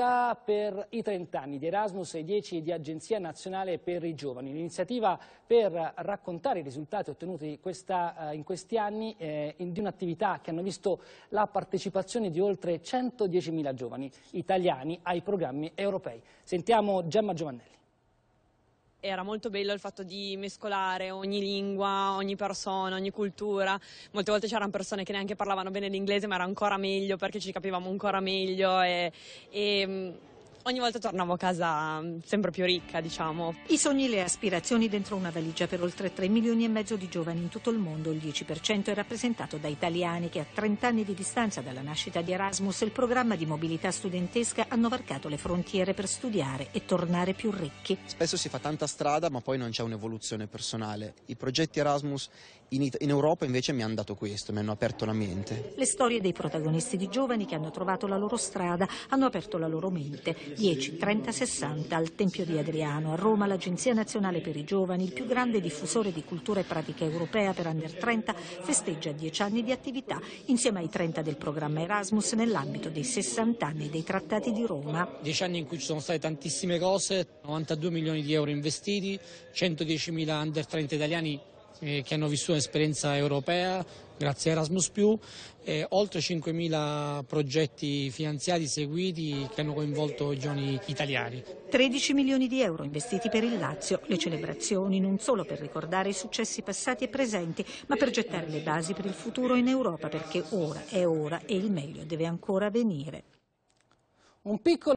Festa per i 30 anni di Erasmus e 10 di Agenzia Nazionale per i Giovani, un'iniziativa per raccontare i risultati ottenuti questa, eh, in questi anni eh, di un'attività che hanno visto la partecipazione di oltre 110.000 giovani italiani ai programmi europei. Sentiamo Gemma Giovannelli era molto bello il fatto di mescolare ogni lingua, ogni persona, ogni cultura. Molte volte c'erano persone che neanche parlavano bene l'inglese, ma era ancora meglio perché ci capivamo ancora meglio e, e mm, ogni volta tornavo a casa mm, sempre più ricca, diciamo. I sogni e le aspirazioni dentro una valigia per oltre 3 milioni e mezzo di giovani in tutto il mondo, il 10% è rappresentato da italiani che a 30 anni di distanza dalla nascita di Erasmus il programma di mobilità studentesca hanno varcato le frontiere per studiare e tornare più ricchi. Spesso si fa tanta strada ma poi non c'è un'evoluzione personale. I progetti Erasmus in, It- in Europa invece mi hanno dato questo, mi hanno aperto la mente. Le storie dei protagonisti di giovani che hanno trovato la loro strada, hanno aperto la loro mente. 10 30 60 al Tempio di Adriano. A Roma l'Agenzia Nazionale per i Giovani, il più grande diffusore di cultura e pratica europea per under 30, festeggia 10 anni di attività insieme ai 30 del programma Erasmus nell'ambito dei 60 anni dei Trattati di Roma. 10 anni in cui ci sono state tantissime cose, 92 milioni di euro investiti, 110 mila under 30 italiani eh, che hanno vissuto un'esperienza europea grazie a Erasmus, eh, oltre 5.000 progetti finanziati seguiti che hanno coinvolto i giovani italiani. 13 milioni di euro investiti per il Lazio, le celebrazioni non solo per ricordare i successi passati e presenti, ma per gettare le basi per il futuro in Europa, perché ora è ora e il meglio deve ancora venire. Un piccolo...